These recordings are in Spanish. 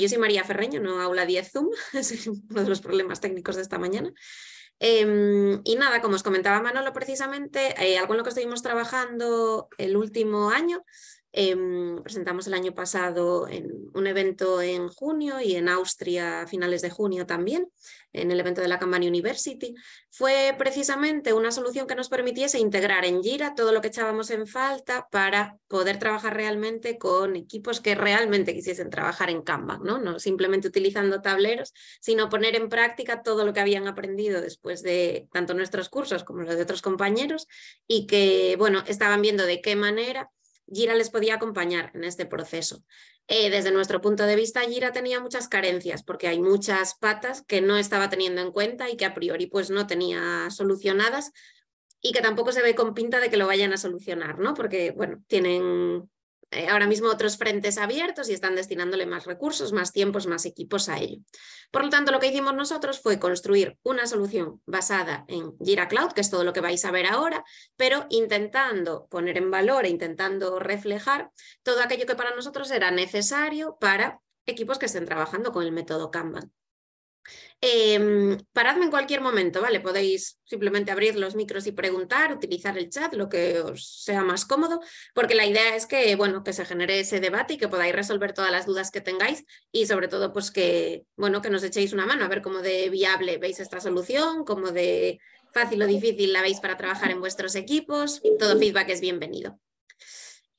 yo soy María Ferreño, no Aula 10 Zoom, es uno de los problemas técnicos de esta mañana. Em, y nada, como os comentaba Manolo precisamente, eh, algo en lo que estuvimos trabajando el último año Em, presentamos el año pasado en un evento en junio y en Austria a finales de junio también, en el evento de la Kanban University. Fue precisamente una solución que nos permitiese integrar en Jira todo lo que echábamos en falta para poder trabajar realmente con equipos que realmente quisiesen trabajar en Kanban, ¿no? no simplemente utilizando tableros, sino poner en práctica todo lo que habían aprendido después de tanto nuestros cursos como los de otros compañeros y que, bueno, estaban viendo de qué manera Gira les podía acompañar en este proceso. Eh, desde nuestro punto de vista, Gira tenía muchas carencias porque hay muchas patas que no estaba teniendo en cuenta y que a priori pues, no tenía solucionadas y que tampoco se ve con pinta de que lo vayan a solucionar, ¿no? Porque, bueno, tienen eh, ahora mismo otros frentes abiertos y están destinándole más recursos, más tiempos, más equipos a ello. Por lo tanto, lo que hicimos nosotros fue construir una solución basada en Jira Cloud, que es todo lo que vais a ver ahora, pero intentando poner en valor e intentando reflejar todo aquello que para nosotros era necesario para equipos que estén trabajando con el método Kanban. Em, paradme en cualquier momento, ¿vale? Podéis simplemente abrir los micros y preguntar, utilizar el chat, lo que os sea más cómodo, porque la idea es que, bueno, que se genere ese debate y que podáis resolver todas las dudas que tengáis y sobre todo, pues que, bueno, que nos echéis una mano a ver cómo de viable veis esta solución, cómo de fácil o difícil la veis para trabajar en vuestros equipos, todo feedback es bienvenido.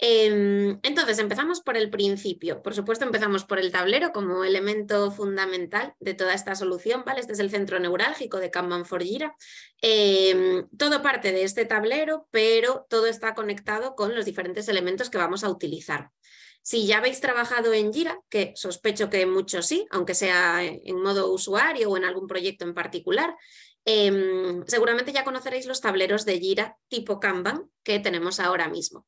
Em, entonces, empezamos por el principio. Por supuesto, empezamos por el tablero como elemento fundamental de toda esta solución. ¿vale? Este es el centro neurálgico de Kanban for Jira. Em, todo parte de este tablero, pero todo está conectado con los diferentes elementos que vamos a utilizar. Si ya habéis trabajado en Jira, que sospecho que muchos sí, aunque sea en modo usuario o en algún proyecto en particular, em, seguramente ya conoceréis los tableros de Jira tipo Kanban que tenemos ahora mismo.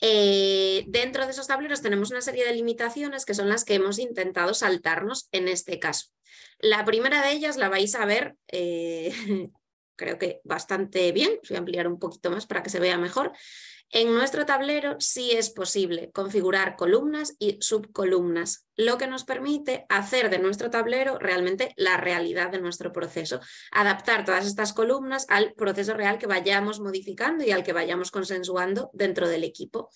Eh, dentro de esos tableros tenemos una serie de limitaciones que son las que hemos intentado saltarnos en este caso. La primera de ellas la vais a ver, eh, creo que bastante bien, voy a ampliar un poquito más para que se vea mejor, en nuestro tablero sí es posible configurar columnas y subcolumnas, lo que nos permite hacer de nuestro tablero realmente la realidad de nuestro proceso, adaptar todas estas columnas al proceso real que vayamos modificando y al que vayamos consensuando dentro del equipo.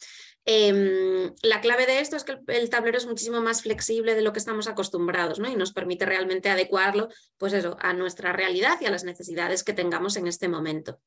Em, la clave de esto es que el, tablero es muchísimo más flexible de lo que estamos acostumbrados ¿no? y nos permite realmente adecuarlo pues eso, a nuestra realidad y a las necesidades que tengamos en este momento.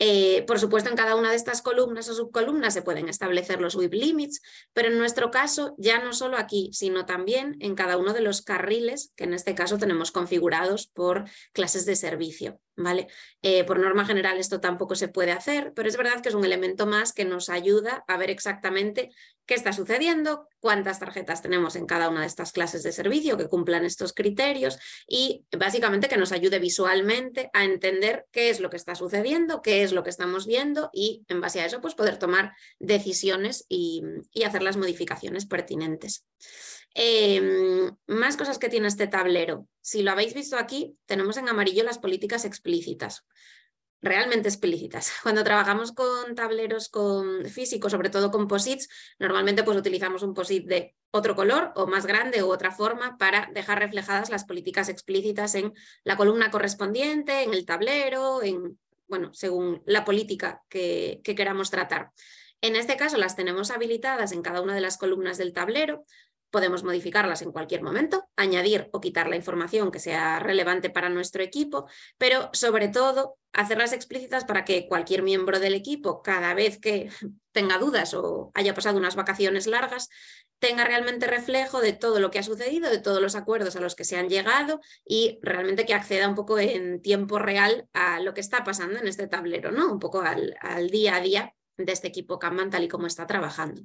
Eh, por supuesto, en cada una de estas columnas o subcolumnas se pueden establecer los WIP limits, pero en nuestro caso, ya no solo aquí, sino también en cada uno de los carriles que en este caso tenemos configurados por clases de servicio. ¿vale? Eh, por norma general esto tampoco se puede hacer, pero es verdad que es un elemento más que nos ayuda a ver exactamente qué está sucediendo, cuántas tarjetas tenemos en cada una de estas clases de servicio que cumplan estos criterios y básicamente que nos ayude visualmente a entender qué es lo que está sucediendo, qué es lo que estamos viendo y en base a eso pues poder tomar decisiones y, hacer las modificaciones pertinentes. Em, más cosas que tiene este tablero. Si lo habéis visto aquí, tenemos en amarillo las políticas explícitas realmente explícitas. Cuando trabajamos con tableros con físicos, sobre todo con posits, normalmente pues utilizamos un posit de otro color o más grande u otra forma para dejar reflejadas las políticas explícitas en la columna correspondiente, en el tablero, en, bueno, según la política que, queramos tratar. En este caso las tenemos habilitadas en cada una de las columnas del tablero, Podemos modificarlas en cualquier momento, añadir o quitar la información que sea relevante para nuestro equipo, pero sobre todo hacerlas explícitas para que cualquier miembro del equipo, cada vez que tenga dudas o haya pasado unas vacaciones largas, tenga realmente reflejo de todo lo que ha sucedido, de todos los acuerdos a los que se han llegado y realmente que acceda un poco en tiempo real a lo que está pasando en este tablero, ¿no? Un poco al, al día a día de este equipo Kanban tal y como está trabajando.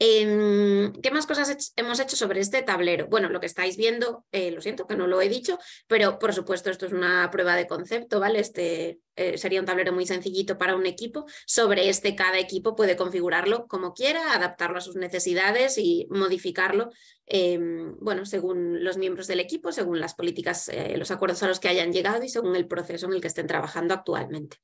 Em, ¿Qué más cosas hemos hecho sobre este tablero? Bueno, lo que estáis viendo, eh, lo siento que no lo he dicho, pero por supuesto esto es una prueba de concepto, ¿vale? Este eh, sería un tablero muy sencillito para un equipo. Sobre este cada equipo puede configurarlo como quiera, adaptarlo a sus necesidades y modificarlo, em, bueno, según los miembros del equipo, según las políticas, eh, los acuerdos a los que hayan llegado y según el proceso en el que estén trabajando actualmente.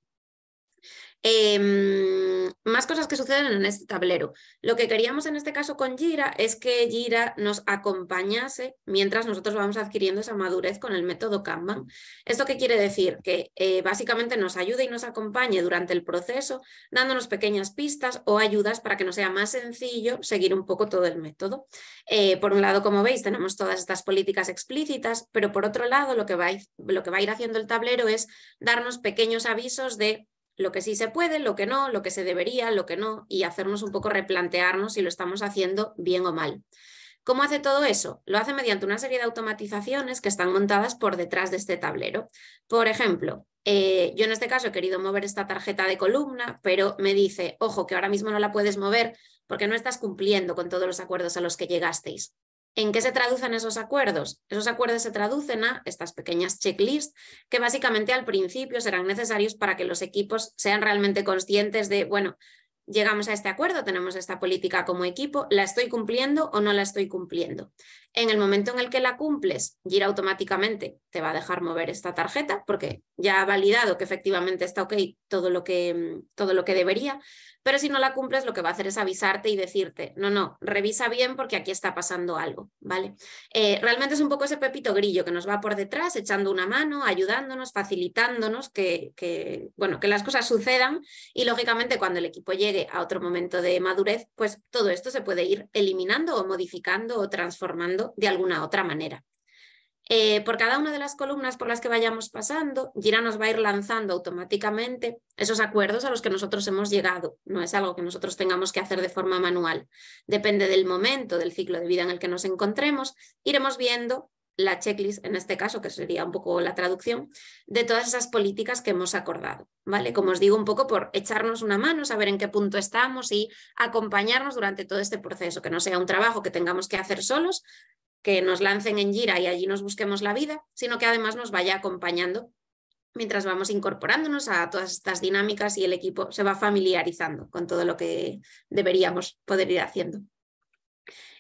Em, más cosas que suceden en este tablero. Lo que queríamos en este caso con Gira es que Gira nos acompañase mientras nosotros vamos adquiriendo esa madurez con el método Kanban. ¿Esto qué quiere decir? Que eh, básicamente nos ayude y nos acompañe durante el proceso, dándonos pequeñas pistas o ayudas para que nos sea más sencillo seguir un poco todo el método. Eh, por un lado, como veis, tenemos todas estas políticas explícitas, pero por otro lado, lo que lo que va a ir haciendo el tablero es darnos pequeños avisos de lo que sí se puede, lo que no, lo que se debería, lo que no, y hacernos un poco replantearnos si lo estamos haciendo bien o mal. ¿Cómo hace todo eso? Lo hace mediante una serie de automatizaciones que están montadas por detrás de este tablero. Por ejemplo, eh, yo en este caso he querido mover esta tarjeta de columna, pero me dice, ojo, que ahora mismo no la puedes mover porque no estás cumpliendo con todos los acuerdos a los que llegasteis. ¿En qué se traducen esos acuerdos? Esos acuerdos se traducen a estas pequeñas checklists que básicamente al principio serán necesarios para que los equipos sean realmente conscientes de, bueno, llegamos a este acuerdo, tenemos esta política como equipo, ¿la estoy cumpliendo o no la estoy cumpliendo? en el momento en el que la cumples, Gira automáticamente te va a dejar mover esta tarjeta porque ya ha validado que efectivamente está ok todo lo que, mm, todo lo que debería, pero si no la cumples lo que va a hacer es avisarte y decirte, no, no, revisa bien porque aquí está pasando algo, ¿vale? Eh, realmente es un poco ese pepito grillo que nos va por detrás, echando una mano, ayudándonos, facilitándonos que, que, bueno, que las cosas sucedan y lógicamente cuando el equipo llegue a otro momento de madurez, pues todo esto se puede ir eliminando o modificando o transformando de alguna otra manera. Eh, por cada una de las columnas por las que vayamos pasando, Gira nos va a ir lanzando automáticamente esos acuerdos a los que nosotros hemos llegado. No es algo que nosotros tengamos que hacer de forma manual. Depende del momento, del ciclo de vida en el que nos encontremos, iremos viendo la checklist, en este caso, que sería un poco la traducción, de todas esas políticas que hemos acordado, ¿vale? Como os digo, un poco por echarnos una mano, saber en qué punto estamos y acompañarnos durante todo este proceso, que no sea un trabajo que tengamos que hacer solos, que nos lancen en gira y allí nos busquemos la vida, sino que además nos vaya acompañando mientras vamos incorporándonos a todas estas dinámicas y el equipo se va familiarizando con todo lo que deberíamos poder ir haciendo.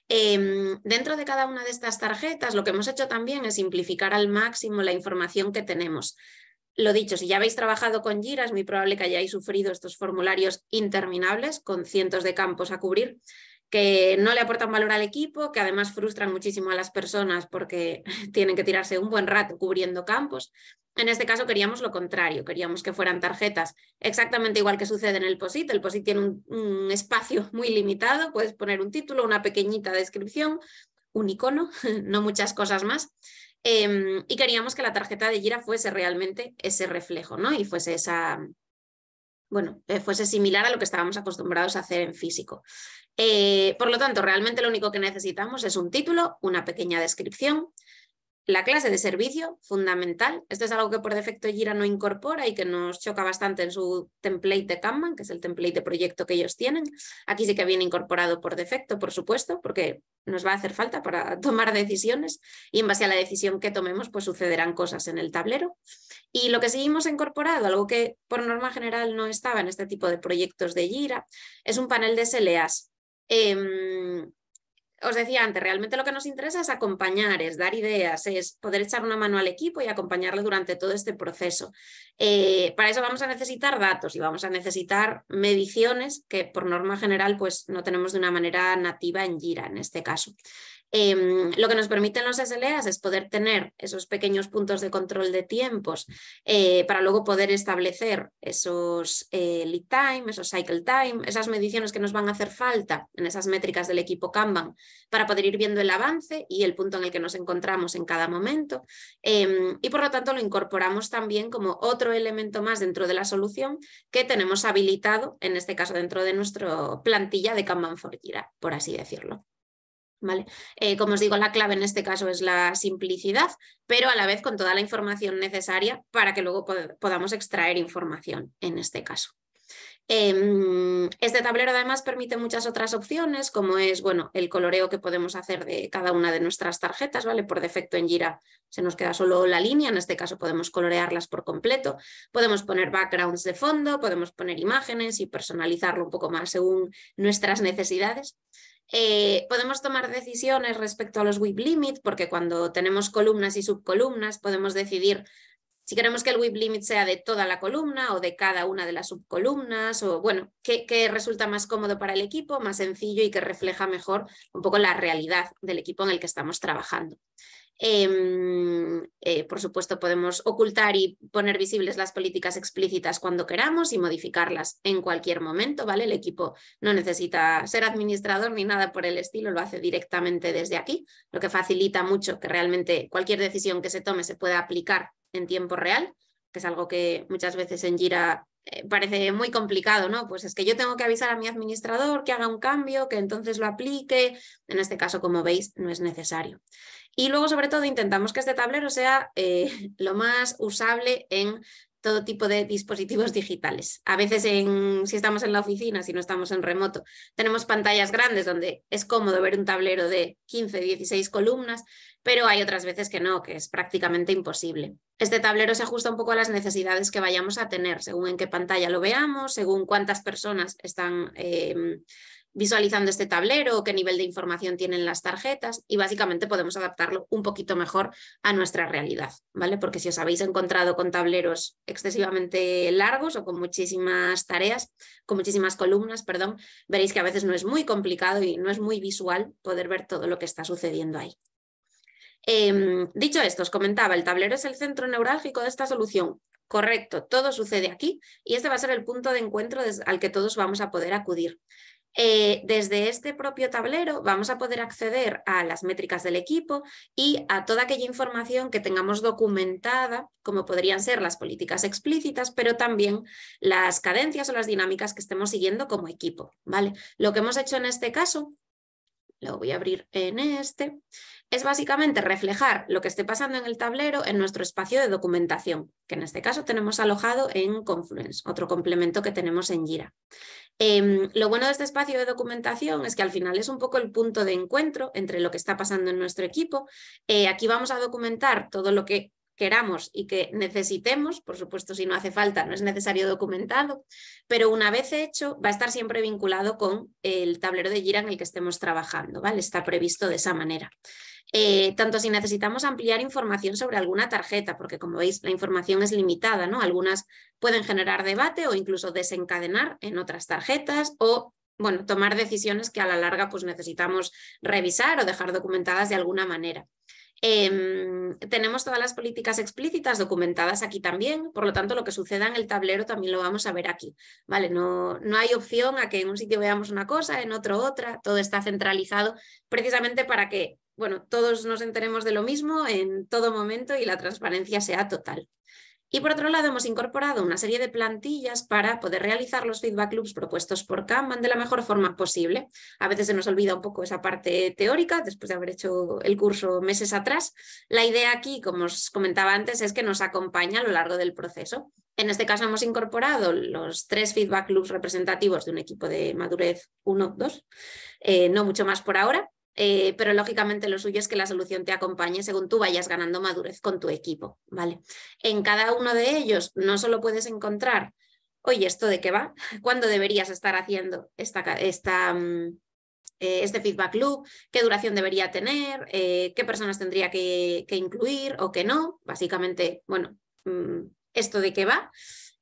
Em, dentro de cada una de estas tarjetas, lo que hemos hecho también es simplificar al máximo la información que tenemos. Lo dicho, si ya habéis trabajado con Jira, es muy probable que hayáis sufrido estos formularios interminables con cientos de campos a cubrir que no le aportan valor al equipo, que además frustran muchísimo a las personas porque tienen que tirarse un buen rato cubriendo campos. En este caso queríamos lo contrario, queríamos que fueran tarjetas exactamente igual que sucede en el POSIT. El POSIT tiene un, espacio muy limitado, puedes poner un título, una pequeñita descripción, un icono, no muchas cosas más. Em, y queríamos que la tarjeta de Gira fuese realmente ese reflejo, ¿no? Y fuese esa, bueno, eh, fuese similar a lo que estábamos acostumbrados a hacer en físico. Eh, por lo tanto, realmente lo único que necesitamos es un título, una pequeña descripción, la clase de servicio, fundamental. Esto es algo que por defecto Jira no incorpora y que nos choca bastante en su template de Kanban, que es el template de proyecto que ellos tienen. Aquí sí que viene incorporado por defecto, por supuesto, porque nos va a hacer falta para tomar decisiones y en base a la decisión que tomemos, pues sucederán cosas en el tablero. Y lo que seguimos incorporado, algo que por norma general no estaba en este tipo de proyectos de Jira, es un panel de SLAs. Em, os decía antes, realmente lo que nos interesa es acompañar, es dar ideas, es poder echar una mano al equipo y acompañarle durante todo este proceso. Eh, para eso vamos a necesitar datos y vamos a necesitar mediciones que por norma general pues no tenemos de una manera nativa en Gira en este caso. Em, lo que nos permiten los SLAs es poder tener esos pequeños puntos de control de tiempos eh, para luego poder establecer esos eh, lead time, esos cycle time, esas mediciones que nos van a hacer falta en esas métricas del equipo Kanban para poder ir viendo el avance y el punto en el que nos encontramos en cada momento. Em, y por lo tanto lo incorporamos también como otro elemento más dentro de la solución que tenemos habilitado, en este caso dentro de nuestra plantilla de Kanban for por así decirlo. Eh, como os digo, la clave en este caso es la simplicidad, pero a la vez con toda la información necesaria para que luego podamos extraer información en este caso. Em, este tablero además permite muchas otras opciones, como es bueno, el coloreo que podemos hacer de cada una de nuestras tarjetas, ¿vale? Por defecto en Gira se nos queda solo la línea, en este caso podemos colorearlas por completo, podemos poner backgrounds de fondo, podemos poner imágenes y personalizarlo un poco más según nuestras necesidades. Eh, podemos tomar decisiones respecto a los WIP limit, porque cuando tenemos columnas y subcolumnas podemos decidir si queremos que el WIP limit sea de toda la columna o de cada una de las subcolumnas, o bueno, que, resulta más cómodo para el equipo, más sencillo y que refleja mejor un poco la realidad del equipo en el que estamos trabajando. Em, eh, por supuesto, podemos ocultar y poner visibles las políticas explícitas cuando queramos y modificarlas en cualquier momento, ¿vale? El equipo no necesita ser administrador ni nada por el estilo, lo hace directamente desde aquí, lo que facilita mucho que realmente cualquier decisión que se tome se pueda aplicar en tiempo real, que es algo que muchas veces en Jira eh, parece muy complicado, ¿no? Pues es que yo tengo que avisar a mi administrador que haga un cambio, que entonces lo aplique. En este caso, como veis, no es necesario. Y luego, sobre todo, intentamos que este tablero sea eh, lo más usable en todo tipo de dispositivos digitales. A veces si estamos en la oficina, si no estamos en remoto, tenemos pantallas grandes donde es cómodo ver un tablero de 15, 16 columnas, pero hay otras veces que no, que es prácticamente imposible. Este tablero se ajusta un poco a las necesidades que vayamos a tener, según en qué pantalla lo veamos, según cuántas personas están... Em, visualizando este tablero, qué nivel de información tienen las tarjetas y básicamente podemos adaptarlo un poquito mejor a nuestra realidad, ¿vale? Porque si os habéis encontrado con tableros excesivamente largos o con muchísimas tareas, con muchísimas columnas, perdón, veréis que a veces no es muy complicado y no es muy visual poder ver todo lo que está sucediendo ahí. Em, dicho esto, os comentaba, el tablero es el centro neurálgico de esta solución. Correcto, todo sucede aquí y este va a ser el punto de encuentro al que todos vamos a poder acudir. Eh, desde este propio tablero vamos a poder acceder a las métricas del equipo y a toda aquella información que tengamos documentada, como podrían ser las políticas explícitas, pero también las cadencias o las dinámicas que estemos siguiendo como equipo. ¿vale? Lo que hemos hecho en este caso lo voy a abrir en este, es básicamente reflejar lo que esté pasando en el tablero en nuestro espacio de documentación, que en este caso tenemos alojado en Confluence, otro complemento que tenemos en Jira. Em, lo bueno de este espacio de documentación es que al final es un poco el punto de encuentro entre lo que está pasando en nuestro equipo. Eh, aquí vamos a documentar todo lo que queramos y que necesitemos, por supuesto si no hace falta, no es necesario documentado, pero una vez hecho va a estar siempre vinculado con el tablero de gira en el que estemos trabajando, ¿vale? Está previsto de esa manera. Eh, tanto si necesitamos ampliar información sobre alguna tarjeta, porque como veis la información es limitada, ¿no? Algunas pueden generar debate o incluso desencadenar en otras tarjetas o bueno, tomar decisiones que a la larga pues necesitamos revisar o dejar documentadas de alguna manera. Em, tenemos todas las políticas explícitas documentadas aquí también, por lo tanto lo que suceda en el tablero también lo vamos a ver aquí. ¿vale? No, no hay opción a que en un sitio veamos una cosa, en otro otra, todo está centralizado precisamente para que bueno, todos nos enteremos de lo mismo en todo momento y la transparencia sea total. Y por otro lado, hemos incorporado una serie de plantillas para poder realizar los feedback loops propuestos por Kanban de la mejor forma posible. A veces se nos olvida un poco esa parte teórica, después de haber hecho el curso meses atrás. La idea aquí, como os comentaba antes, es que nos acompaña a lo largo del proceso. En este caso hemos incorporado los tres feedback loops representativos de un equipo de madurez 1-2, eh, no mucho más por ahora, eh, pero lógicamente lo suyo es que la solución te acompañe según tú vayas ganando madurez con tu equipo, ¿vale? En cada uno de ellos no solo puedes encontrar, oye, ¿esto de qué va? ¿Cuándo deberías estar haciendo esta, esta, mm, eh, este feedback loop? ¿Qué duración debería tener? Eh, ¿Qué personas tendría que, que incluir o que no? Básicamente, bueno, mm, ¿esto de qué va?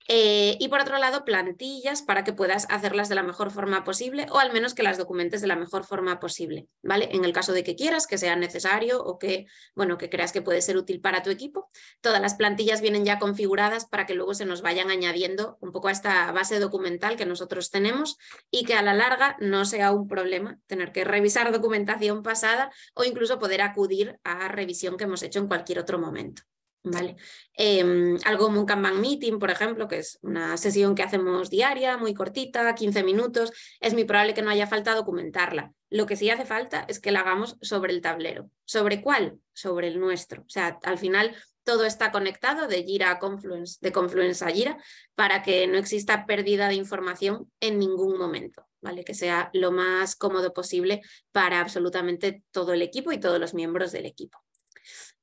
Eh, y por otro lado, plantillas para que puedas hacerlas de la mejor forma posible o al menos que las documentes de la mejor forma posible, ¿vale? En el caso de que quieras, que sea necesario o que, bueno, que creas que puede ser útil para tu equipo. Todas las plantillas vienen ya configuradas para que luego se nos vayan añadiendo un poco a esta base documental que nosotros tenemos y que a la larga no sea un problema tener que revisar documentación pasada o incluso poder acudir a revisión que hemos hecho en cualquier otro momento. Vale. Em, algo como un Kanban Meeting, por ejemplo, que es una sesión que hacemos diaria, muy cortita, 15 minutos, es muy probable que no haya falta documentarla. Lo que sí hace falta es que la hagamos sobre el tablero. ¿Sobre cuál? Sobre el nuestro. O sea, al final todo está conectado de Gira a Confluence, de Confluence a Gira, para que no exista pérdida de información en ningún momento, ¿vale? Que sea lo más cómodo posible para absolutamente todo el equipo y todos los miembros del equipo.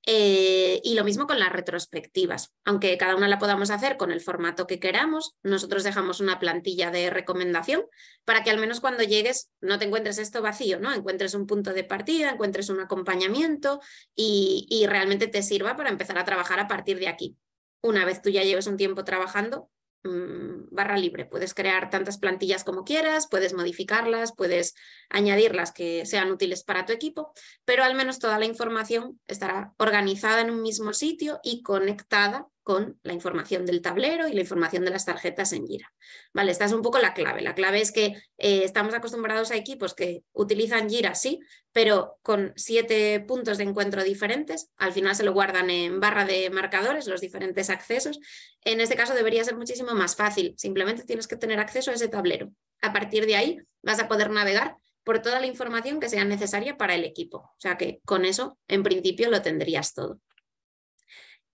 Eh, y lo mismo con las retrospectivas. Aunque cada una la podamos hacer con el formato que queramos, nosotros dejamos una plantilla de recomendación para que al menos cuando llegues no te encuentres esto vacío, ¿no? Encuentres un punto de partida, encuentres un acompañamiento y realmente te sirva para empezar a trabajar a partir de aquí. Una vez tú ya lleves un tiempo trabajando, Mm, barra libre. Puedes crear tantas plantillas como quieras, puedes modificarlas, puedes añadirlas que sean útiles para tu equipo, pero al menos toda la información estará organizada en un mismo sitio y conectada con la información del tablero y la información de las tarjetas en Jira. Vale, esta es un poco la clave. La clave es que eh, estamos acostumbrados a equipos pues que utilizan Jira, sí, pero con siete puntos de encuentro diferentes. Al final se lo guardan en barra de marcadores, los diferentes accesos. En este caso debería ser muchísimo más fácil. Simplemente tienes que tener acceso a ese tablero. A partir de ahí vas a poder navegar por toda la información que sea necesaria para el equipo. O sea que con eso, en principio, lo tendrías todo.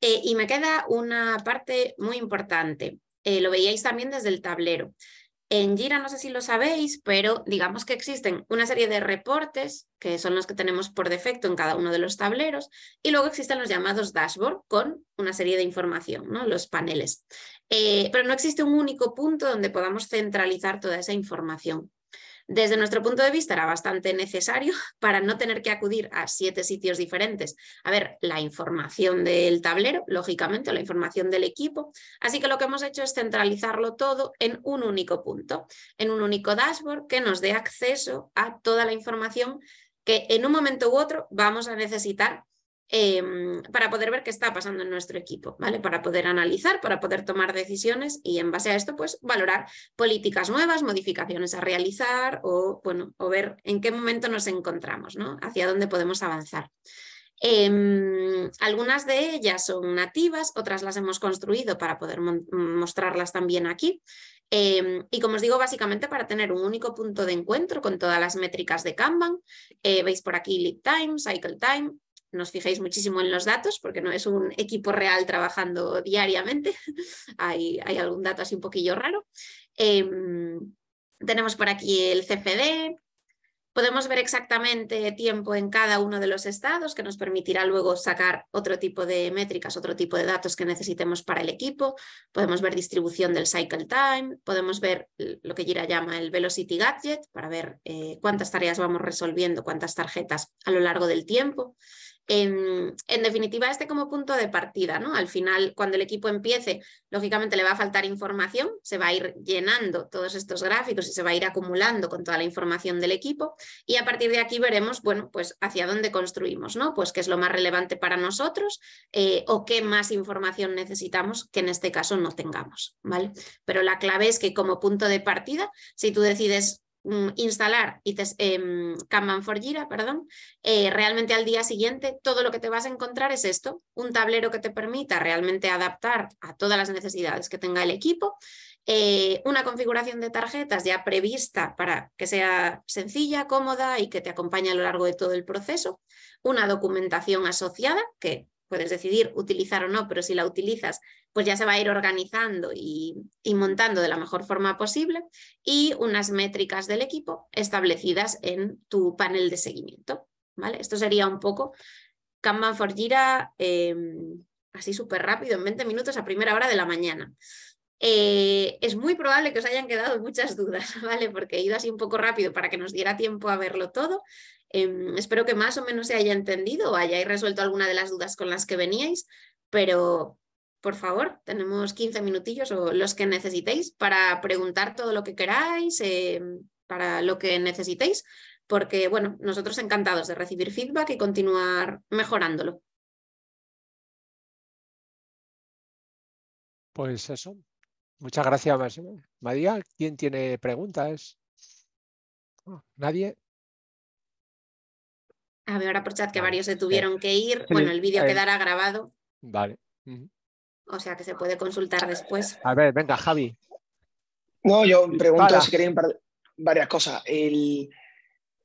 Eh, y me queda una parte muy importante. Eh, lo veíais también desde el tablero. En Gira no sé si lo sabéis, pero digamos que existen una serie de reportes, que son los que tenemos por defecto en cada uno de los tableros, y luego existen los llamados dashboard con una serie de información, los paneles. Eh, pero no existe un único punto donde podamos centralizar toda esa información. Desde nuestro punto de vista era bastante necesario para no tener que acudir a siete sitios diferentes. A ver, la información del tablero, lógicamente, la información del equipo. Así que lo que hemos hecho es centralizarlo todo en un único punto, en un único dashboard que nos dé acceso a toda la información que en un momento u otro vamos a necesitar Em, para poder ver qué está pasando en nuestro equipo, ¿vale? Para poder analizar, para poder tomar decisiones y en base a esto, pues valorar políticas nuevas, modificaciones a realizar o, bueno, o ver en qué momento nos encontramos, ¿no? Hacia dónde podemos avanzar. Em, algunas de ellas son nativas, otras las hemos construido para poder mostrarlas también aquí. Em, y como os digo, básicamente para tener un único punto de encuentro con todas las métricas de Kanban, eh, veis por aquí lead time, cycle time, nos fijéis muchísimo en los datos, porque no es un equipo real trabajando diariamente, hay, hay, algún dato así un poquillo raro. Em, tenemos por aquí el CFD, podemos ver exactamente tiempo en cada uno de los estados, que nos permitirá luego sacar otro tipo de métricas, otro tipo de datos que necesitemos para el equipo, podemos ver distribución del cycle time, podemos ver lo que Gira llama el velocity gadget, para ver eh, cuántas tareas vamos resolviendo, cuántas tarjetas a lo largo del tiempo. En, definitiva, este como punto de partida, ¿no? Al final, cuando el equipo empiece, lógicamente le va a faltar información, se va a ir llenando todos estos gráficos y se va a ir acumulando con toda la información del equipo y a partir de aquí veremos, bueno, pues hacia dónde construimos, ¿no? Pues qué es lo más relevante para nosotros eh, o qué más información necesitamos que en este caso no tengamos, ¿vale? Pero la clave es que como punto de partida, si tú decides Mm, instalar y te em, Kanban for perdón, eh, realmente al día siguiente todo lo que te vas a encontrar es esto, un tablero que te permita realmente adaptar a todas las necesidades que tenga el equipo, eh, una configuración de tarjetas ya prevista para que sea sencilla, cómoda y que te acompañe a lo largo de todo el proceso, una documentación asociada que puedes decidir utilizar o no, pero si la utilizas pues ya se va a ir organizando y, montando de la mejor forma posible y unas métricas del equipo establecidas en tu panel de seguimiento. ¿vale? Esto sería un poco Kanban for Jira eh, así súper rápido, en 20 minutos a primera hora de la mañana. Eh, es muy probable que os hayan quedado muchas dudas, ¿vale? Porque he ido así un poco rápido para que nos diera tiempo a verlo todo. Em, espero que más o menos se haya entendido o hayáis resuelto alguna de las dudas con las que veníais, pero, por favor, tenemos 15 minutillos o los que necesitéis para preguntar todo lo que queráis, eh, para lo que necesitéis, porque bueno, nosotros encantados de recibir feedback y continuar mejorándolo. Pues eso. Muchas gracias, María. ¿Quién tiene preguntas? ¿Nadie? A ver, ahora por chat que varios se eh, tuvieron que ir. Bueno, el vídeo eh, quedará grabado. Vale o sea que se puede consultar después. A ver, venga, Javi. No, yo pregunto si queréis varias cosas.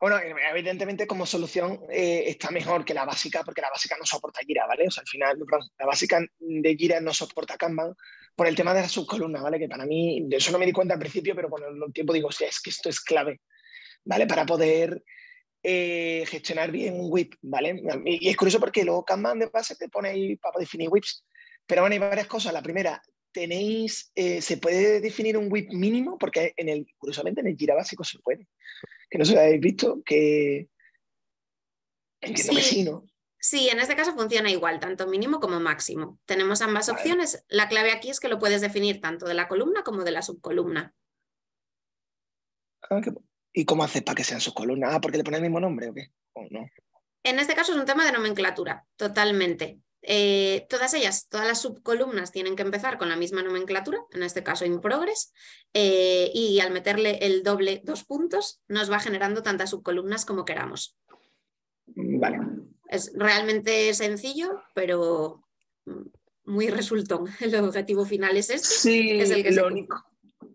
bueno, evidentemente como solución eh, está mejor que la básica, porque la básica no soporta Gira, ¿vale? O sea, al final, la básica de Gira no soporta Kanban por el tema de la subcolumna, ¿vale? Que para mí, de eso no me di cuenta al principio, pero con el tiempo digo, o sea, es que esto es clave, ¿vale? Para poder eh, gestionar bien un whip, ¿vale? Y es curioso porque luego Kanban de base te pone ahí para definir whips, pero bueno, hay varias cosas. La primera, tenéis, eh, ¿se puede definir un WIP mínimo? Porque en el, curiosamente en el Gira básico se puede. Que no sé si habéis visto, que eh, sí. en este caso funciona igual, tanto mínimo como máximo. Tenemos ambas opciones. La clave aquí es que lo puedes definir tanto de la columna como de la subcolumna. Ah, ¿Y cómo haces para que sean subcolumnas? Ah, porque le pones el mismo nombre o qué? no? En este caso es un tema de nomenclatura, totalmente. Eh, todas ellas, todas las subcolumnas tienen que empezar con la misma nomenclatura, en este caso in progress, eh, y al meterle el doble dos puntos nos va generando tantas subcolumnas como queramos. Vale. Es realmente sencillo, pero muy resultón. El objetivo final es este. Sí, es lo, único,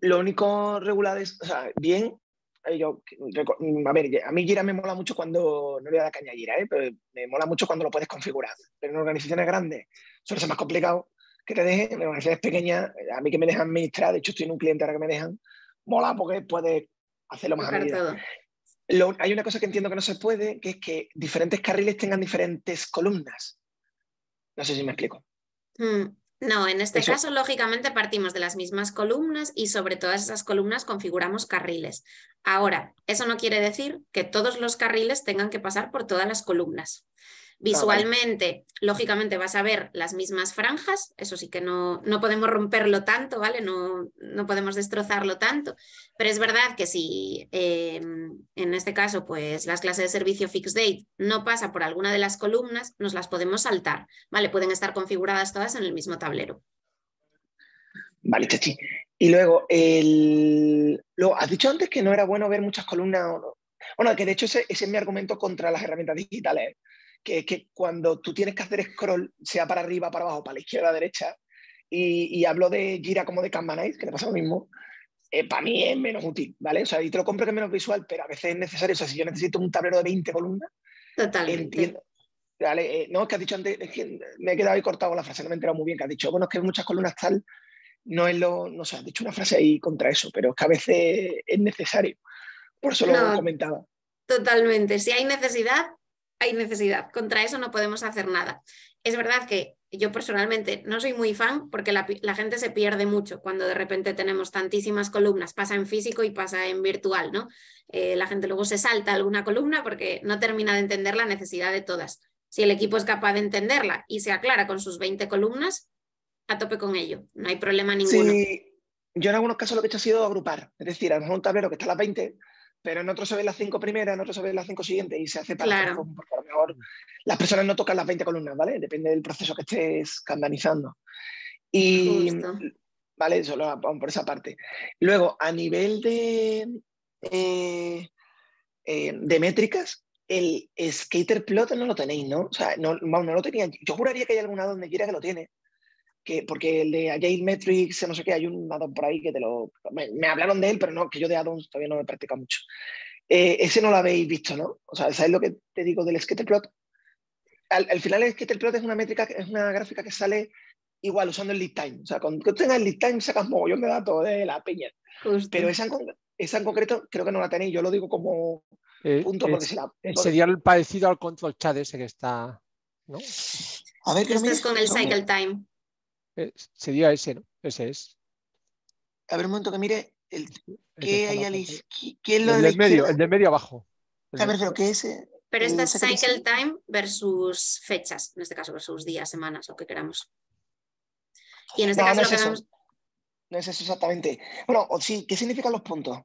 lo único regular es, o sea, bien, eh, mm, a ver, a mí Gira me mola mucho cuando, no le voy a dar caña a Gira, eh, pero me mola mucho cuando lo puedes configurar. Pero en organizaciones grandes suele ser más complicado que te dejen, en organizaciones pequeñas, eh, a mí que me dejan administrar, de hecho estoy en un cliente ahora que me dejan, mola porque puedes hacerlo más rápido. hay una cosa que entiendo que no se puede, que es que diferentes carriles tengan diferentes columnas. No sé si me explico. Hmm. No, en este caso, lógicamente, partimos de las mismas columnas y sobre todas esas columnas configuramos carriles. Ahora, eso no quiere decir que todos los carriles tengan que pasar por todas las columnas. Ah, Visualmente, lógicamente vas a ver las mismas franjas, eso sí que no, no podemos romperlo tanto, ¿vale? No, no, podemos destrozarlo tanto, pero es verdad que si em, en este caso, pues las clases de servicio fixed date no pasa por alguna de las columnas, nos las podemos saltar, ¿vale? Pueden estar configuradas todas en el mismo tablero. Vale, chachi Y luego, el... lo has dicho antes que no era bueno ver muchas columnas. Bueno, que de hecho ese es mi argumento contra las herramientas digitales. ¿eh? que, es que cuando tú tienes que hacer scroll, sea para arriba, para abajo, para la izquierda, la derecha, y, hablo de Gira como de Kanban que le pasa lo mismo, eh, para mí es menos útil, ¿vale? O sea, y te lo compro que es menos visual, pero a veces es necesario. O sea, si yo necesito un tablero de 20 columnas, Totalmente. entiendo. ¿vale? Eh, no, es que has dicho antes, me he quedado ahí cortado la frase, no me he enterado muy bien, que has dicho, bueno, es que muchas columnas tal, no es lo, no sé, has dicho una frase ahí contra eso, pero es que a veces es necesario. Por eso lo comentaba. Totalmente, si hay necesidad, hay necesidad, contra eso no podemos hacer nada. Es verdad que yo personalmente no soy muy fan porque la, gente se pierde mucho cuando de repente tenemos tantísimas columnas, pasa en físico y pasa en virtual, ¿no? Eh, la gente luego se salta alguna columna porque no termina de entender la necesidad de todas. Si el equipo es capaz de entenderla y se aclara con sus 20 columnas, a tope con ello, no hay problema ninguno. Sí, yo en algunos casos lo que he hecho ha sido agrupar, es decir, a lo mejor un tablero que está a las 20 pero en otros se ven las cinco primeras, en otros se ven las cinco siguientes y se hace para lo mejor las personas no tocan las 20 columnas, ¿vale? Depende del proceso que estés escandalizando Y, ¿vale? Solo por esa parte. Luego, a nivel de, eh, eh, de métricas, el skater plot no lo tenéis, ¿no? O sea, no, no lo tenía. Yo juraría que hay alguna donde quiera que lo tiene que, porque el de Agile Metrics, no sé qué, hay un addon por ahí que te lo... Me, hablaron de él, pero no, que yo de addons todavía no me practica mucho. Eh, ese no lo habéis visto, ¿no? O sea, ¿sabes lo que te digo del scatterplot? Al, al final el plot es una métrica, es una gráfica que sale igual usando el lead time. O sea, con que tengas el lead time sacas mogollón de datos de la peña. Pero esa en, concreto creo que no la tenéis. Yo lo digo como eh, punto porque la... Sería el parecido al control chat ese que está... ¿no? A ver, que es con el cycle time. Eh, sería ese, ¿no? Ese es. A ver un momento que mire. El, ¿Qué hay a ¿Qué es lo el de del medio, El de medio abajo. a ah, ver, eh, pero ¿qué es? Eh, pero esta es cycle time versus fechas, en este caso versus días, semanas, lo que queramos. Y en este caso no es eso. No es eso exactamente. Bueno, sí, ¿qué significan los puntos?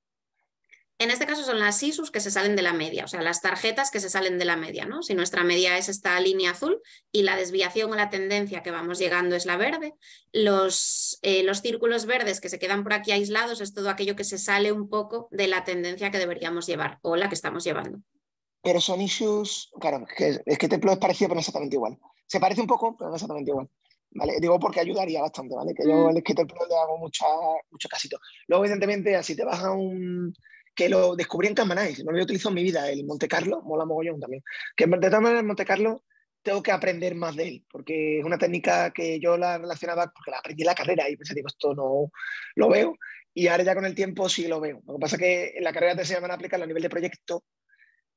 En este caso son las ISUs que se salen de la media, o sea, las tarjetas que se salen de la media, ¿no? Si nuestra media es esta línea azul y la desviación o la tendencia que vamos llegando es la verde, los, eh, los círculos verdes que se quedan por aquí aislados es todo aquello que se sale un poco de la tendencia que deberíamos llevar o la que estamos llevando. Pero son issues, claro, es que Templo es parecido, pero no exactamente igual. Se parece un poco, pero no exactamente igual. ¿Vale? Digo porque ayudaría bastante, ¿vale? Que yo mm. en el le hago mucho casito. Luego, evidentemente, así te vas a un que lo descubrí en Camanais, no lo he utilizado en mi vida, el Monte Carlo, mola mogollón también. Que de todas maneras el Monte Carlo tengo que aprender más de él, porque es una técnica que yo la relacionaba, porque la aprendí en la carrera y pensé, digo, esto no lo veo, y ahora ya con el tiempo sí lo veo. Lo que pasa es que en la carrera te van a aplicar a nivel de proyecto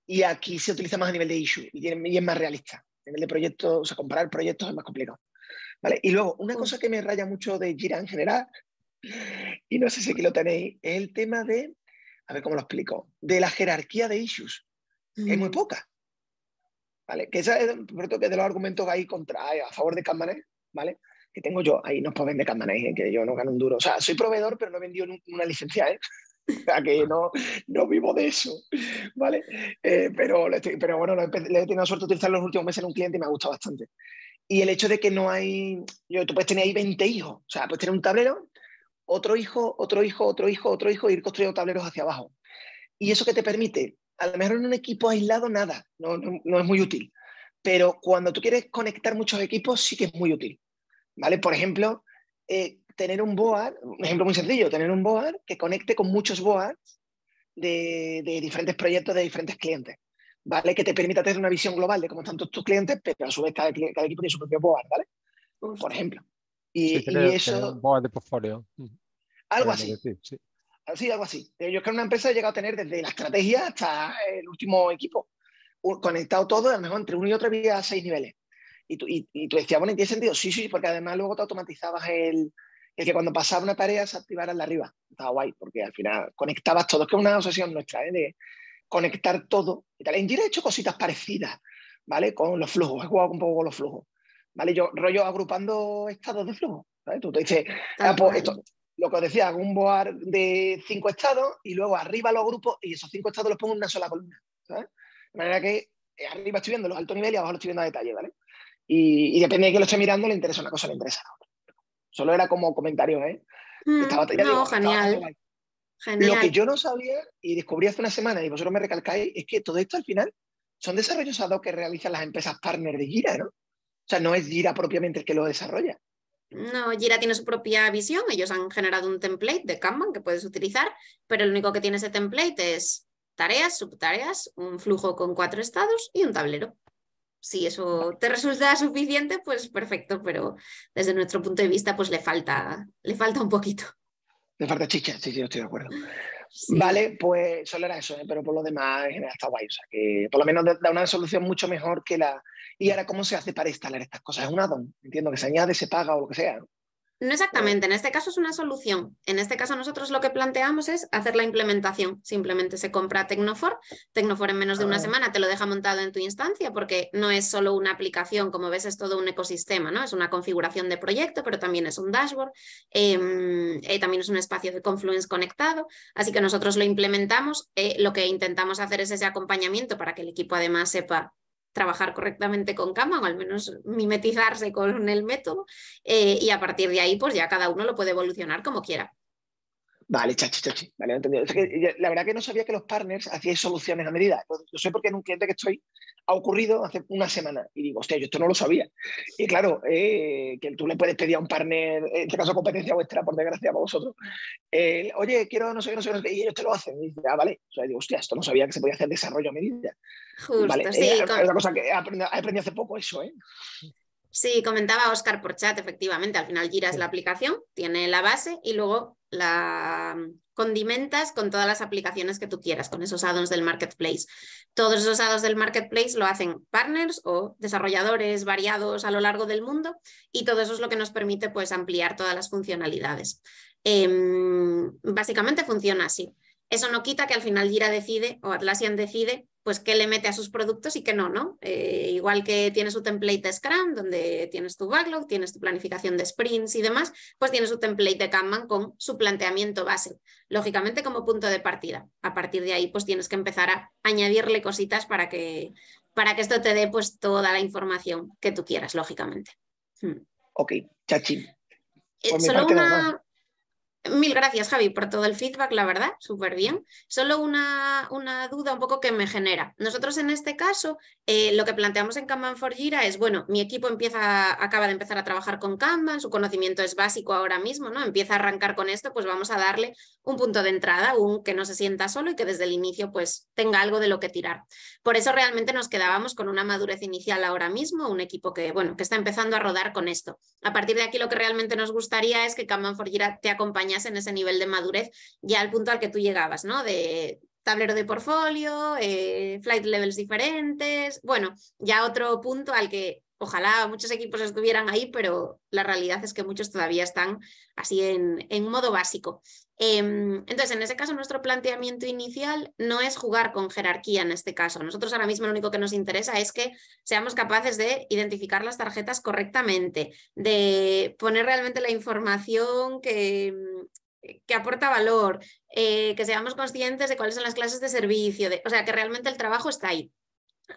y aquí se utiliza más a nivel de issue y, es más realista. A nivel de proyecto, o sea, comparar proyectos es más complicado. ¿Vale? Y luego, una cosa que me raya mucho de Gira en general, y no sé si aquí lo tenéis, es el tema de a ver cómo lo explico, de la jerarquía de issues, que es muy poca. ¿Vale? Que ese es que de los argumentos ahí contra, a favor de Kanban, ¿vale? Que tengo yo, ahí no es de vender eh, que yo no gano un duro. O sea, soy proveedor, pero no he vendido una licencia, ¿eh? sea que no, no vivo de eso, ¿vale? Eh, pero, pero bueno, le he tenido suerte de utilizar los últimos meses en un cliente y me ha gustado bastante. Y el hecho de que no hay, yo, tú puedes tener ahí 20 hijos, o sea, puedes tener un tablero otro hijo, otro hijo, otro hijo, otro hijo, ir construyendo tableros hacia abajo. Y eso que te permite, a lo mejor en un equipo aislado nada, no, es muy útil, pero cuando tú quieres conectar muchos equipos sí que es muy útil. ¿Vale? Por ejemplo, eh, tener un board, un ejemplo muy sencillo, tener un board que conecte con muchos boards de, diferentes proyectos de diferentes clientes, ¿vale? Que te permita tener una visión global de cómo están todos tus clientes, pero a su vez cada, equipo tiene su propio board, ¿vale? Por ejemplo. Y, eso... Algo así. algo así. Yo creo que una empresa ha llegado a tener desde la estrategia hasta el último equipo. Conectado todo, a lo mejor entre uno y otro había seis niveles. Y tú, y, decías, bueno, en qué sentido? Sí, sí, porque además luego te automatizabas el, que cuando pasaba una tarea se activara la arriba. Estaba guay, porque al final conectabas todo. Es que es una obsesión nuestra, ¿eh? de conectar todo y tal. En directo he hecho cositas parecidas, ¿vale? Con los flujos, he jugado un poco con los flujos. ¿vale? Yo rollo agrupando estados de flujo, ¿vale? Tú te dices, ah, pues esto, lo que os decía, un board de cinco estados y luego arriba los agrupo y esos cinco estados los pongo en una sola columna, ¿sabes? De manera que eh, arriba estoy viendo los altos niveles y abajo los estoy viendo a detalle, ¿vale? Y, y depende de que lo esté mirando, le interesa una cosa, le interesa la otra. Solo era como comentario, ¿eh? Mm, no, genial. Lo que yo no sabía y descubrí hace una semana y vosotros me recalcáis es que todo esto al final son desarrollos ad hoc que realizan las empresas partner de gira, ¿no? O sea, no es Jira propiamente el que lo desarrolla. No, Jira tiene su propia visión. Ellos han generado un template de Kanban que puedes utilizar, pero lo único que tiene ese template es tareas, subtareas, un flujo con cuatro estados y un tablero. Si eso te resulta suficiente, pues perfecto, pero desde nuestro punto de vista, pues le falta, le falta un poquito. Le falta chicha, sí, sí, estoy de acuerdo. Vale, pues solo era eso, ¿eh? pero por lo demás está guay. O sea, que por lo menos da una solución mucho mejor que la. Y ahora, ¿cómo se hace para instalar estas cosas? Es un addon, entiendo que se añade, se paga o lo que sea. No exactamente, en este caso es una solución. En este caso nosotros lo que planteamos es hacer la implementación. Simplemente se compra Tecnofor, Tecnofor en menos de una ah. semana te lo deja montado en tu instancia porque no es solo una aplicación, como ves es todo un ecosistema, ¿no? Es una configuración de proyecto, pero también es un dashboard, em, eh, también es un espacio de Confluence conectado, así que nosotros lo implementamos, eh, lo que intentamos hacer es ese acompañamiento para que el equipo además sepa trabajar correctamente con cama o al menos mimetizarse con el método eh, y a partir de ahí pues ya cada uno lo puede evolucionar como quiera. Vale, chachi, chachi. Vale, entendido. Es que, la verdad que no sabía que los partners hacían soluciones a medida. yo sé porque en un cliente que estoy ha ocurrido hace una semana y digo, hostia, yo esto no lo sabía. Y claro, eh, que tú le puedes pedir a un partner, en este caso competencia vuestra, por desgracia, para vosotros, oye, quiero no sé no sé no sé y ellos te lo hacen. Y dice, ah, vale. O sea, digo, hostia, esto no sabía que se podía hacer desarrollo a medida. Justo, sí. Es una cosa que he he aprendido hace poco eso, ¿eh? Sí, comentaba Oscar por chat, efectivamente, al final Gira es la aplicación, tiene la base y luego la condimentas con todas las aplicaciones que tú quieras, con esos addons del marketplace. Todos esos addons del marketplace lo hacen partners o desarrolladores variados a lo largo del mundo y todo eso es lo que nos permite pues, ampliar todas las funcionalidades. Em, básicamente funciona así. Eso no quita que al final Gira decide o Atlassian decide pues qué le mete a sus productos y qué no, ¿no? Eh, igual que tiene su template Scrum, donde tienes tu backlog, tienes tu planificación de sprints y demás, pues tienes su template de Kanban con su planteamiento base, lógicamente como punto de partida. A partir de ahí, pues tienes que empezar a añadirle cositas para que, para que esto te dé pues toda la información que tú quieras, lógicamente. Hmm. Ok, chachi. Eh, solo una, Mil gracias, Javi, por todo el feedback, la verdad, súper bien. Solo una, una, duda un poco que me genera. Nosotros en este caso, eh, lo que planteamos en Kanban for Jira es, bueno, mi equipo empieza, acaba de empezar a trabajar con Kanban, su conocimiento es básico ahora mismo, ¿no? Empieza a arrancar con esto, pues vamos a darle un punto de entrada, un que no se sienta solo y que desde el inicio pues tenga algo de lo que tirar. Por eso realmente nos quedábamos con una madurez inicial ahora mismo, un equipo que, bueno, que está empezando a rodar con esto. A partir de aquí lo que realmente nos gustaría es que Kanban for Jira te acompañe en ese nivel de madurez ya al punto al que tú llegabas, ¿no? De tablero de portfolio, eh, flight levels diferentes, bueno, ya otro punto al que ojalá muchos equipos estuvieran ahí, pero la realidad es que muchos todavía están así en, en modo básico. Em, entonces, en ese caso, nuestro planteamiento inicial no es jugar con jerarquía en este caso. Nosotros ahora mismo lo único que nos interesa es que seamos capaces de identificar las tarjetas correctamente, de poner realmente la información que, mm, que aporta valor, eh, que seamos conscientes de cuáles son las clases de servicio, o sea, que realmente el trabajo está ahí.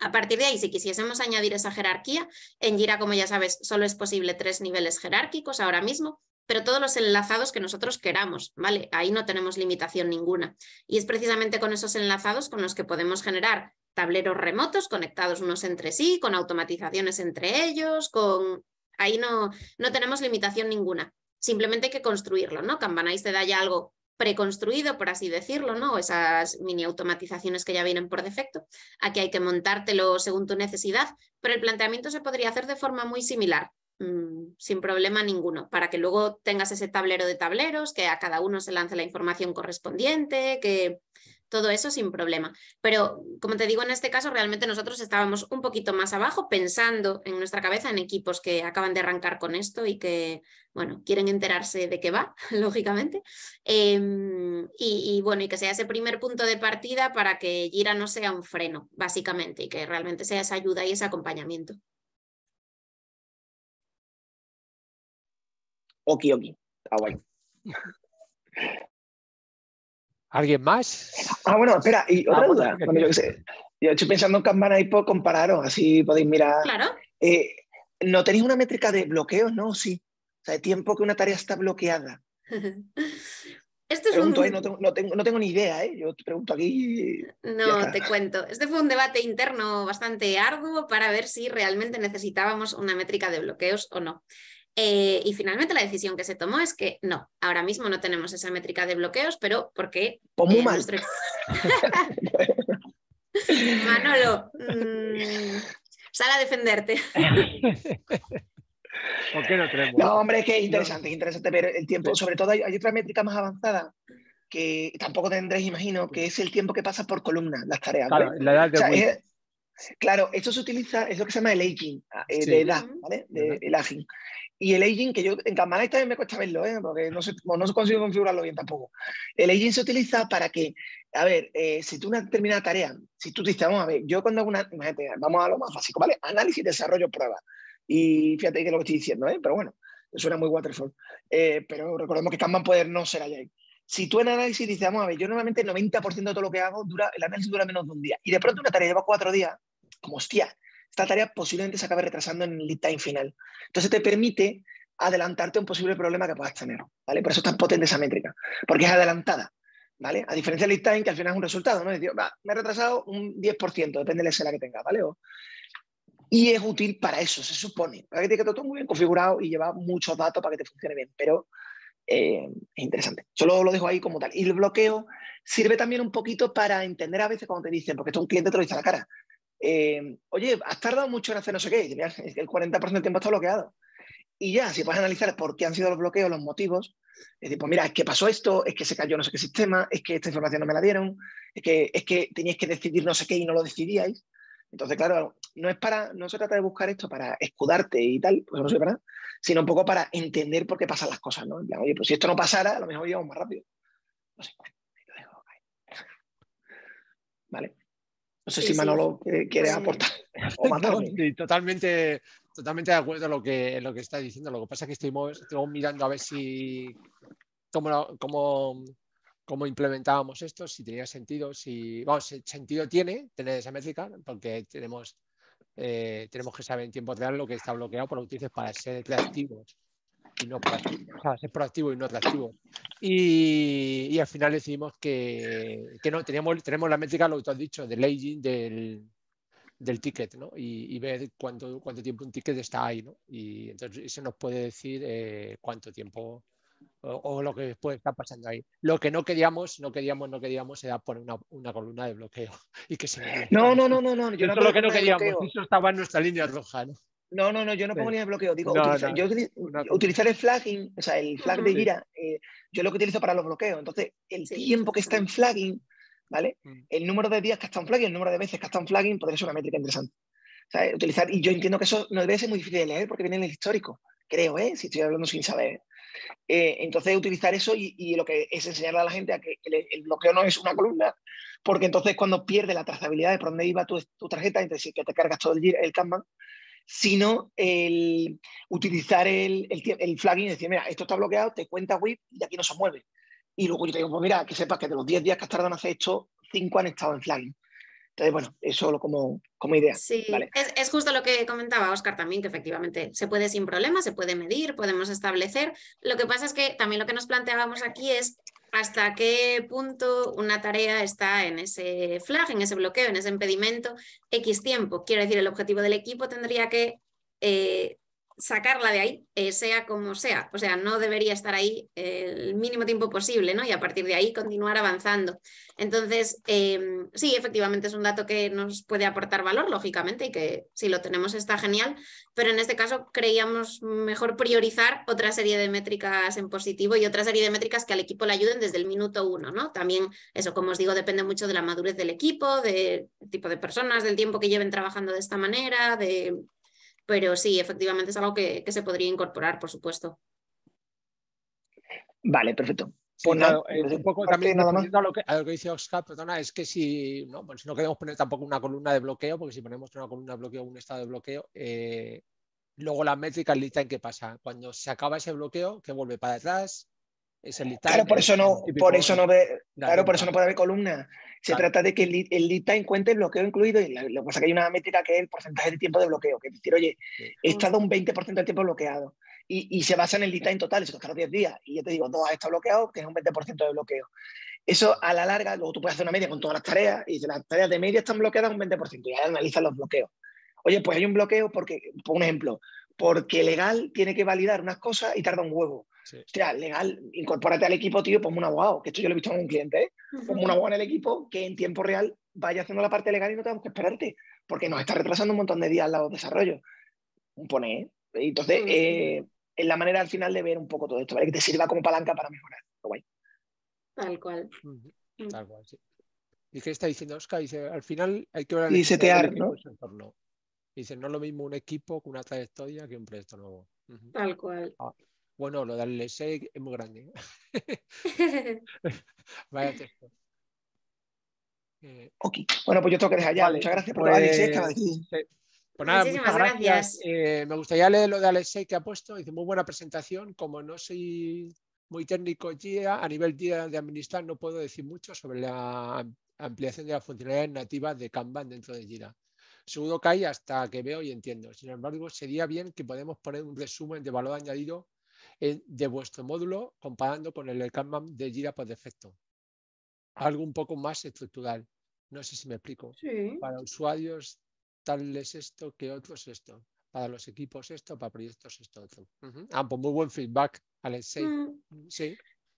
A partir de ahí, si quisiésemos añadir esa jerarquía, en Gira, como ya sabes, solo es posible tres niveles jerárquicos ahora mismo pero todos los enlazados que nosotros queramos, ¿vale? Ahí no tenemos limitación ninguna. Y es precisamente con esos enlazados con los que podemos generar tableros remotos conectados unos entre sí, con automatizaciones entre ellos, con... Ahí no, no tenemos limitación ninguna. Simplemente hay que construirlo, ¿no? Campanáis te da ya algo preconstruido, por así decirlo, ¿no? Esas mini automatizaciones que ya vienen por defecto. Aquí hay que montártelo según tu necesidad, pero el planteamiento se podría hacer de forma muy similar. Mm, sin problema ninguno, para que luego tengas ese tablero de tableros, que a cada uno se lance la información correspondiente, que todo eso sin problema. Pero como te digo, en este caso realmente nosotros estábamos un poquito más abajo pensando en nuestra cabeza en equipos que acaban de arrancar con esto y que, bueno, quieren enterarse de qué va, lógicamente. Em, y, y, bueno, y que sea ese primer punto de partida para que Gira no sea un freno, básicamente, y que realmente sea esa ayuda y ese acompañamiento. Oki Oki. está ah, guay. ¿Alguien más? Ah, bueno, espera, y otra ah, duda. yo, estoy pensando en Kanban y por compararos, así podéis mirar. Claro. Eh, ¿No tenéis una métrica de bloqueos? No, sí. O sea, de tiempo que una tarea está bloqueada. Esto es un... no, tengo, no, tengo, ni idea, ¿eh? yo te pregunto aquí. No, te cuento. Este fue un debate interno bastante arduo para ver si realmente necesitábamos una métrica de bloqueos o no. Eh, y finalmente la decisión que se tomó es que no, ahora mismo no tenemos esa métrica de bloqueos, pero porque... Eh, ¿Por qué Manolo, mm, sal a defenderte. ¿Por qué no tenemos? No, hombre, es que es interesante, es interesante ver el tiempo. Sobre todo hay, otra métrica más avanzada que tampoco tendréis, imagino, que es el tiempo que pasa por columna, las tareas. Claro, esto se utiliza, es lo que se llama el aging, eh, de edad, ¿vale? el aging y el aging, que yo en esta también me cuesta verlo, ¿eh? porque no, se, no consigo configurarlo bien tampoco. El aging se utiliza para que, a ver, eh, si tú una determinada tarea, si tú dices, vamos a ver, yo cuando hago una, imagínate, vamos a lo más básico, ¿vale? Análisis, desarrollo, prueba. Y fíjate que lo que estoy diciendo, ¿eh? pero bueno, suena muy waterfall. Eh, pero recordemos que Kanban puede no ser allá. Si tú en análisis dices, vamos a ver, yo normalmente el 90% de todo lo que hago, dura, el análisis dura menos de un día, y de pronto una tarea lleva cuatro días, como hostia, esta tarea posiblemente se acabe retrasando en el lead time final. Entonces te permite adelantarte a un posible problema que puedas tener, ¿vale? Por eso es tan potente esa métrica, porque es adelantada, ¿vale? A diferencia del lead time, que al final es un resultado, ¿no? Es me he retrasado un 10%, depende de la la que tenga, ¿vale? y es útil para eso, se supone, para que te todo muy bien configurado y lleva muchos datos para que te funcione bien, pero eh, es interesante. Solo lo dejo ahí como tal. Y el bloqueo sirve también un poquito para entender a veces cuando te dicen, porque esto un cliente te lo dice a la cara, eh, oye, has tardado mucho en hacer no sé qué, el 40% del tiempo está bloqueado. Y ya, si puedes analizar por qué han sido los bloqueos, los motivos, es decir, pues mira, es que pasó esto, es que se cayó no sé qué sistema, es que esta información no me la dieron, es que, es que teníais que decidir no sé qué y no lo decidíais. Entonces, claro, no es para, no se trata de buscar esto para escudarte y tal, pues no sé para sino un poco para entender por qué pasan las cosas, ¿no? oye, pues si esto no pasara, a lo mejor íbamos más rápido. No sé, No sé si Manolo quiere aportar o totalmente, totalmente de acuerdo en lo que, lo que está diciendo. Lo que pasa es que estoy, mirando a ver si cómo, cómo, implementábamos esto, si tenía sentido, si vamos, sentido tiene tener esa métrica, porque tenemos, eh, tenemos que saber en tiempo real lo que está bloqueado por los utilices para ser reactivos y no para ser proactivo y no y, al final decidimos que, no, teníamos, tenemos la métrica, lo que tú has dicho, del aging del, del ticket, ¿no? Y, ver cuánto, cuánto tiempo un ticket está ahí, ¿no? Y entonces se nos puede decir eh, cuánto tiempo o, lo que después estar pasando ahí. Lo que no queríamos, no queríamos, no queríamos era poner una, una columna de bloqueo y que se... No, no, no, no, no. Yo no lo que no queríamos, eso estaba en nuestra línea roja, ¿no? No, no, no, yo no pongo ni el de bloqueo. Digo, utilizar, el flagging, o sea, el flag de gira, eh, yo lo que utilizo para los bloqueos. Entonces, el tiempo que está en flagging, ¿vale? Mm. El número de días que está en flagging, el número de veces que está en flagging, podría ser una métrica interesante. O sea, utilizar, y yo entiendo que eso no debe ser muy difícil de leer porque viene en el histórico, creo, ¿eh? Si estoy hablando sin saber. Eh, entonces, utilizar eso y, lo que es enseñarle a la gente a que el, bloqueo no es una columna, porque entonces cuando pierde la trazabilidad de por dónde iba tu, tarjeta, entonces sí que te cargas todo el, el sino el utilizar el, el, y decir, mira, esto está bloqueado, te cuenta WIP y aquí no se mueve. Y luego yo te digo, pues mira, que sepas que de los 10 días que has tardado en hacer esto, 5 han estado en flagging. Entonces, bueno, es como, como idea. Sí, es, justo lo que comentaba Oscar también, que efectivamente se puede sin problemas se puede medir, podemos establecer. Lo que pasa es que también lo que nos planteábamos aquí es hasta qué punto una tarea está en ese flag, en ese bloqueo, en ese impedimento, X tiempo. Quiero decir, el objetivo del equipo tendría que eh, sacarla de ahí, eh, sea como sea. O sea, no debería estar ahí eh, el mínimo tiempo posible, ¿no? Y a partir de ahí continuar avanzando. Entonces, em, sí, efectivamente es un dato que nos puede aportar valor, lógicamente, y que si lo tenemos está genial, pero en este caso creíamos mejor priorizar otra serie de métricas en positivo y otra serie de métricas que al equipo le ayuden desde el minuto uno, ¿no? También eso, como os digo, depende mucho de la madurez del equipo, del tipo de personas, del tiempo que lleven trabajando de esta manera, de pero sí, efectivamente es algo que, se podría incorporar, por supuesto. Vale, perfecto. Pues un poco también A, lo que, dice Oscar, perdona, es que si pues no, queremos poner tampoco una columna de bloqueo, porque si ponemos una columna de bloqueo, un estado de bloqueo, eh, luego las métricas en qué pasa. Cuando se acaba ese bloqueo, que vuelve para atrás, Claro, por eso no, por eso no, ve, claro, por eso no puede haber columna. Se trata de que el lead, el time cuente el bloqueo incluido y lo que pasa es que hay una métrica que es el porcentaje de tiempo de bloqueo, que es decir, oye, he estado un 20% del tiempo bloqueado y, se basa en el lead time total, eso los 10 días y yo te digo, dos has estado bloqueado, es un 20% de bloqueo. Eso a la larga, luego tú puedes hacer una media con todas las tareas y si las tareas de media están bloqueadas un 20% y ahí analizas los bloqueos. Oye, pues hay un bloqueo porque, por un ejemplo, porque legal tiene que validar unas cosas y tarda un huevo Sí. sea, legal, incorpórate al equipo, tío, ponme un abogado, que esto yo lo he visto en un cliente, ¿eh? un abogado en el equipo que en tiempo real vaya haciendo la parte legal y no tenemos que esperarte, porque nos está retrasando un montón de días los desarrollos. Pone, ¿eh? Entonces, eh, es la manera al final de ver un poco todo esto, Que te sirva como palanca para mejorar. Tal cual. Mm. Tal cual, sí. ¿Y qué está diciendo Oscar? Dice, al final hay que ver Y setear, ¿no? Dice, no es lo mismo un equipo con una trayectoria que un proyecto nuevo. Tal cual. Ah. Bueno, lo del LSE es muy grande. ¿eh? Vaya texto. Eh, ok, bueno, pues yo tengo que dejar ya. muchas gracias por la pues, eh, pues nada, Muchísimas gracias. me gustaría leer lo de Alexei que ha puesto. Dice, muy buena presentación. Como no soy muy técnico GIA, a nivel de administrar no puedo decir mucho sobre la ampliación de las funcionalidades nativas de Kanban dentro de Jira. Seguro que hay hasta que veo y entiendo. Sin embargo, sería bien que podemos poner un resumen de valor añadido de vuestro módulo comparando con el Kanban de Jira por defecto. Algo un poco más estructural. No sé si me explico. Para usuarios tal es esto, que otros esto. Para los equipos esto, para proyectos esto ah, pues muy buen feedback, Alex. Mm.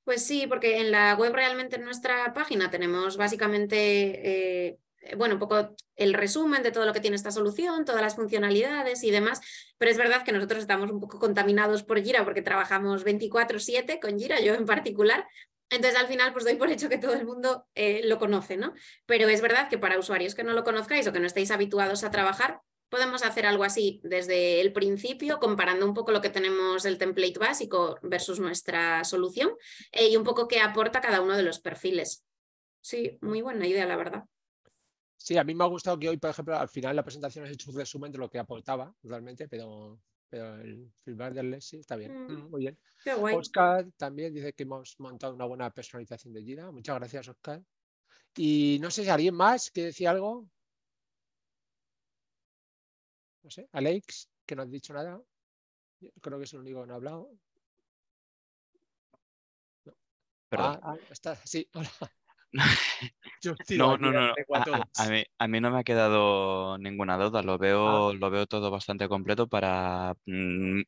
Pues sí, porque en la web realmente en nuestra página tenemos básicamente eh, eh, bueno, un poco el resumen de todo lo que tiene esta solución, todas las funcionalidades y demás, pero es verdad que nosotros estamos un poco contaminados por Jira porque trabajamos 24/7 con Jira, yo en particular, entonces al final pues doy por hecho que todo el mundo eh, lo conoce, ¿no? Pero es verdad que para usuarios que no lo conozcáis o que no estéis habituados a trabajar, podemos hacer algo así desde el principio, comparando un poco lo que tenemos el template básico versus nuestra solución eh, y un poco qué aporta cada uno de los perfiles. Sí, muy buena idea, la verdad. Sí, a mí me ha gustado que hoy, por ejemplo, al final la presentación has hecho un resumen de lo que aportaba realmente, pero, el filmar del Lexi está bien. Mm. Mm, muy bien. Oscar también dice que hemos montado una buena personalización de Gira. Muchas gracias, Oscar. Y no sé si alguien más quiere decir algo. No sé, Alex, que no has dicho nada. creo que es el único que no ha hablado. Ah, ah, está, sí, hola no, no, no, A, mí, no me ha quedado ninguna duda. Lo ah. veo, lo veo todo bastante completo para, mm,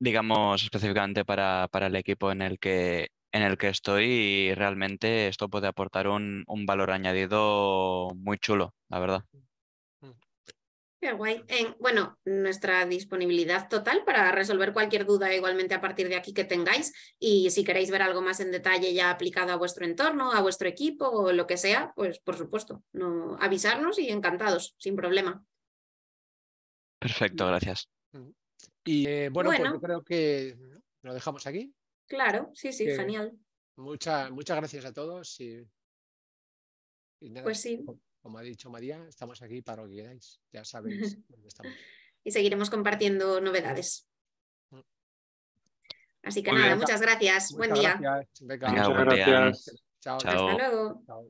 digamos, específicamente para, el equipo en el que en el que estoy y realmente esto puede aportar un valor añadido muy chulo, la verdad. Qué guay. bueno, nuestra disponibilidad total para resolver cualquier duda igualmente a partir de aquí que tengáis y si queréis ver algo más en detalle ya aplicado a vuestro entorno, a vuestro equipo o lo que sea, pues por supuesto, no, avisarnos y encantados, sin problema. Perfecto, gracias. Y eh, pues bueno, creo que lo dejamos aquí. Claro, sí, sí, genial. muchas gracias a todos y, Pues sí como ha dicho María, estamos aquí para lo que queráis. Ya sabéis dónde estamos. Y seguiremos compartiendo novedades. Mm. Así que nada, muchas gracias. buen día. muchas gracias. Chao. Hasta luego.